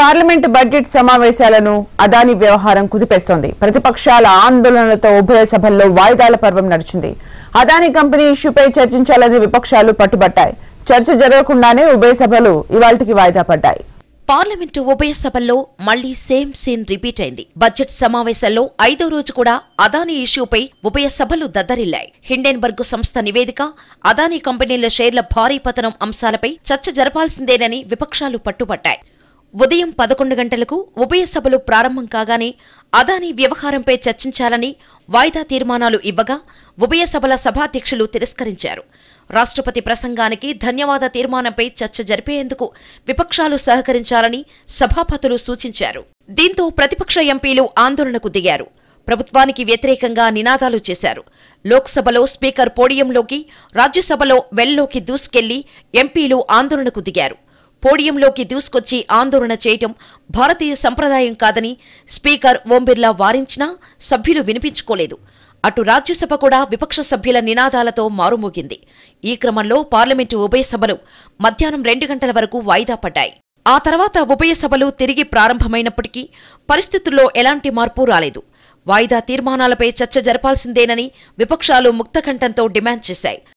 parliament budget సమావేశాలను అదాని వ్యవహారం కుదిపేస్తోంది ప్రతిపక్షాల ఆందోళనలతో ఉభయ సభల్లో వాయిదాల పర్వం నడిచింది అదాని కంపెనీ ఇష్యూపై చర్చించాలని విపక్షాలు పట్టుబట్టాయి చర్చ జరగకుండానే ఉభయ సభలు ఇవాళకి వాయిదా పడ్డాయి పార్లమెంటు ఉభయ సభల్లో మళ్లీ సేమ్ సీన్ రిపీట్ అయింది బడ్జెట్ సమావేశాల్లో ఐదో రోజు కూడా అదానీ ఇష్యూపై ఉభయ సభలు దద్దరిల్లాయి హిండెన్బర్గ్ సంస్థ నివేదిక అదానీ కంపెనీల షేర్ల భారీ పతనం అంశాలపై చర్చ జరపాల్సిందేనని విపక్షాలు పట్టుబట్టాయి ఉదయం పదకొండు గంటలకు ఉభయ సభలు ప్రారంభం కాగానే అదానీ వ్యవహారంపై చర్చించాలని వాయిదా తీర్మానాలు ఇవ్వగా ఉభయ సభల సభాధ్యక్షులు తిరస్కరించారు రాష్ట్రపతి ప్రసంగానికి ధన్యవాద తీర్మానంపై చర్చ జరిపేందుకు విపక్షాలు సహకరించాలని సభాపతులు సూచించారు దీంతో ప్రతిపక్ష ఎంపీలు ఆందోళనకు దిగారు ప్రభుత్వానికి వ్యతిరేకంగా నినాదాలు చేశారు లోక్సభలో స్పీకర్ పోడియంలోకి రాజ్యసభలో వెల్లోకి దూసుకెళ్లి ఎంపీలు ఆందోళనకు దిగారు పోడియంలోకి దూసుకొచ్చి ఆందోళన చేయటం భారతీయ సంప్రదాయం కాదని స్పీకర్ ఓం బిర్లా వారించినా సభ్యులు వినిపించుకోలేదు అటు రాజ్యసభ కూడా విపక్ష సభ్యుల నినాదాలతో మారుమోగింది ఈ క్రమంలో పార్లమెంటు ఉభయ సభలు మధ్యాహ్నం రెండు గంటల వరకు వాయిదా పడ్డాయి ఆ తర్వాత ఉభయ సభలు తిరిగి ప్రారంభమైనప్పటికీ పరిస్థితుల్లో ఎలాంటి మార్పు రాలేదు వాయిదా తీర్మానాలపై చర్చ జరపాల్సిందేనని విపక్షాలు ముక్తకంఠంతో డిమాండ్ చేశాయి